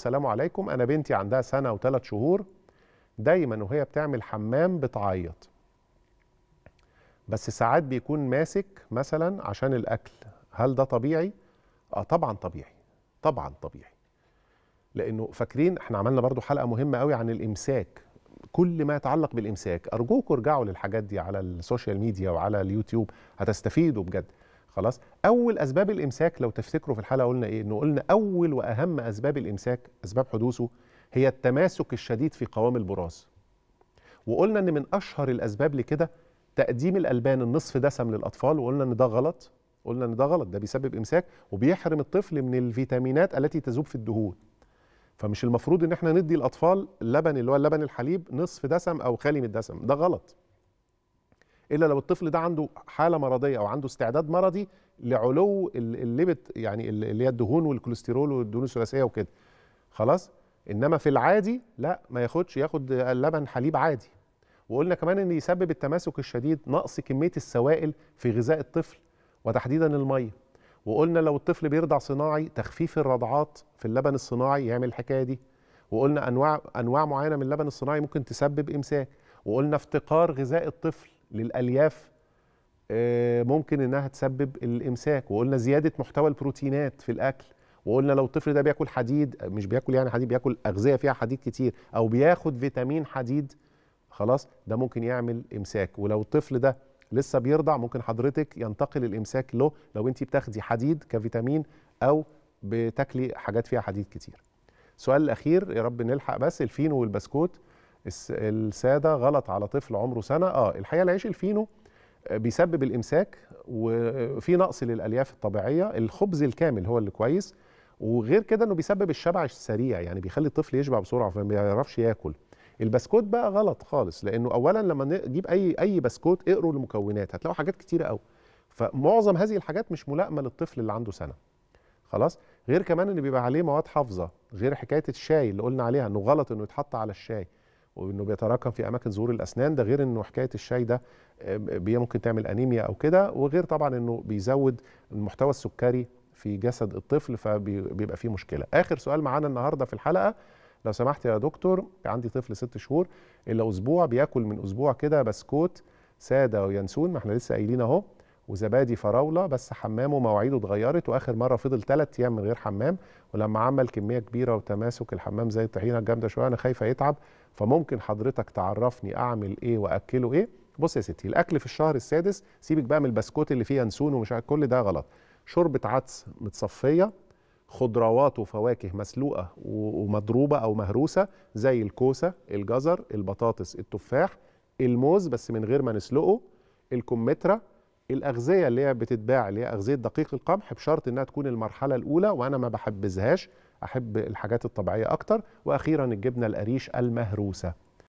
السلام عليكم أنا بنتي عندها سنة وثلاث شهور دايما وهي بتعمل حمام بتعيط بس ساعات بيكون ماسك مثلا عشان الأكل هل ده طبيعي؟ آه طبعا طبيعي طبعا طبيعي لأنه فاكرين احنا عملنا برضو حلقة مهمة قوي عن الإمساك كل ما يتعلق بالإمساك أرجوكم ارجعوا للحاجات دي على السوشيال ميديا وعلى اليوتيوب هتستفيدوا بجد خلاص اول اسباب الامساك لو تفتكروا في الحلقه قلنا ايه انه قلنا اول واهم اسباب الامساك اسباب حدوثه هي التماسك الشديد في قوام البراز وقلنا ان من اشهر الاسباب لكده تقديم الالبان النصف دسم للاطفال وقلنا ان ده غلط قلنا ان ده غلط ده بيسبب امساك وبيحرم الطفل من الفيتامينات التي تذوب في الدهون فمش المفروض ان احنا ندي الاطفال اللبن اللي هو اللبن الحليب نصف دسم او خالي من الدسم ده غلط الا لو الطفل ده عنده حاله مرضيه او عنده استعداد مرضي لعلو الليبت يعني اللي هي الدهون والكوليسترول والدهون الثلاثيه وكده خلاص انما في العادي لا ما ياخدش ياخد لبن حليب عادي وقلنا كمان ان يسبب التماسك الشديد نقص كميه السوائل في غذاء الطفل وتحديدا الميه وقلنا لو الطفل بيرضع صناعي تخفيف الرضعات في اللبن الصناعي يعمل الحكايه دي وقلنا انواع انواع معينه من اللبن الصناعي ممكن تسبب امساك وقلنا افتقار غذاء الطفل للالياف آه، ممكن انها تسبب الامساك وقلنا زياده محتوى البروتينات في الاكل وقلنا لو الطفل ده بياكل حديد مش بياكل يعني حديد بياكل اغذيه فيها حديد كتير او بياخد فيتامين حديد خلاص ده ممكن يعمل امساك ولو الطفل ده لسه بيرضع ممكن حضرتك ينتقل الامساك له لو انت بتاخدي حديد كفيتامين او بتاكلي حاجات فيها حديد كتير السؤال الاخير يا رب نلحق بس الفينو والبسكوت الساده غلط على طفل عمره سنه اه الحقيقه العيش الفينو آه، بيسبب الامساك وفي نقص للالياف الطبيعيه الخبز الكامل هو اللي كويس وغير كده انه بيسبب الشبع السريع يعني بيخلي الطفل يشبع بسرعه فما بيعرفش ياكل البسكوت بقى غلط خالص لانه اولا لما نجيب اي اي بسكوت اقروا المكونات هتلاقوا حاجات كتيره قوي فمعظم هذه الحاجات مش ملائمه للطفل اللي عنده سنه خلاص غير كمان ان بيبقى عليه مواد حافظه غير حكايه الشاي اللي قلنا عليها انه غلط انه يتحط على الشاي وانه بيتراكم في اماكن ظهور الاسنان ده غير انه حكايه الشاي ده آه، ممكن تعمل انيميا او كده وغير طبعا انه بيزود المحتوى السكري في جسد الطفل فبيبقى فيه مشكله. اخر سؤال معانا النهارده في الحلقه لو سمحت يا دكتور عندي طفل ست شهور الا اسبوع بياكل من اسبوع كده بسكوت ساده وينسون ما احنا لسه قايلين اهو وزبادي فراوله بس حمامه مواعيده اتغيرت واخر مره فضل ثلاث ايام من غير حمام ولما عمل كميه كبيره وتماسك الحمام زي الطحينه الجامده شويه انا خايفه يتعب فممكن حضرتك تعرفني اعمل ايه واكله ايه بص يا ستي الاكل في الشهر السادس سيبك بقى من البسكوت اللي فيه ينسون ومش عارف كل ده غلط شوربه عدس متصفيه خضروات وفواكه مسلوقه ومضروبه او مهروسه زي الكوسه الجزر البطاطس التفاح الموز بس من غير ما نسلقه الكمثرى الاغذيه اللي هي بتتباع اللي هي اغذيه دقيق القمح بشرط انها تكون المرحله الاولى وانا ما بحبذهاش احب الحاجات الطبيعيه اكتر واخيرا الجبنه القريش المهروسه